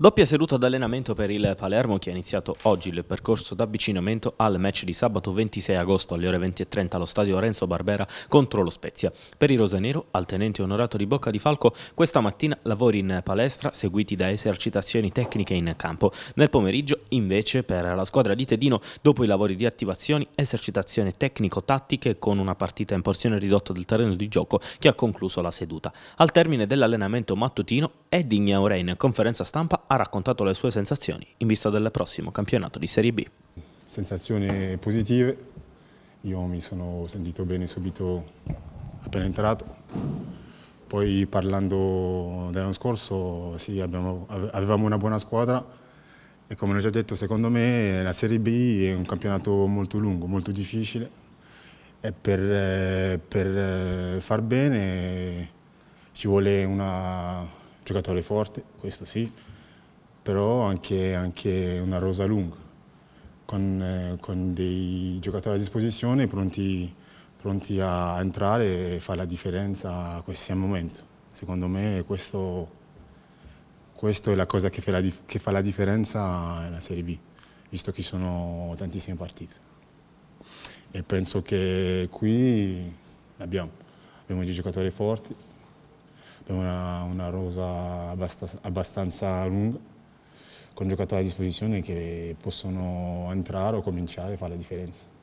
Doppia seduta d'allenamento per il Palermo che ha iniziato oggi il percorso d'avvicinamento al match di sabato 26 agosto alle ore 20.30 allo stadio Renzo Barbera contro lo Spezia. Per il Rosanero, al tenente onorato di Bocca di Falco, questa mattina lavori in palestra seguiti da esercitazioni tecniche in campo. Nel pomeriggio invece per la squadra di Tedino, dopo i lavori di attivazioni, esercitazioni tecnico-tattiche con una partita in porzione ridotta del terreno di gioco che ha concluso la seduta. Al termine dell'allenamento mattutino, Edding in conferenza stampa, ha raccontato le sue sensazioni in vista del prossimo campionato di Serie B. Sensazioni positive, io mi sono sentito bene subito appena entrato, poi parlando dell'anno scorso sì, abbiamo, avevamo una buona squadra e come ho già detto secondo me la Serie B è un campionato molto lungo, molto difficile e per, eh, per eh, far bene ci vuole un giocatore forte, questo sì, però anche, anche una rosa lunga, con, eh, con, dei giocatori a disposizione pronti, pronti a entrare e fare la differenza a qualsiasi momento. Secondo me questo, questo è la cosa che fa la, che fa la differenza nella Serie B, visto che sono tantissime partite. E penso che qui abbiamo, abbiamo dei giocatori forti, abbiamo una, una rosa abbastanza, abbastanza lunga con giocatori a disposizione che possono entrare o cominciare a fare la differenza.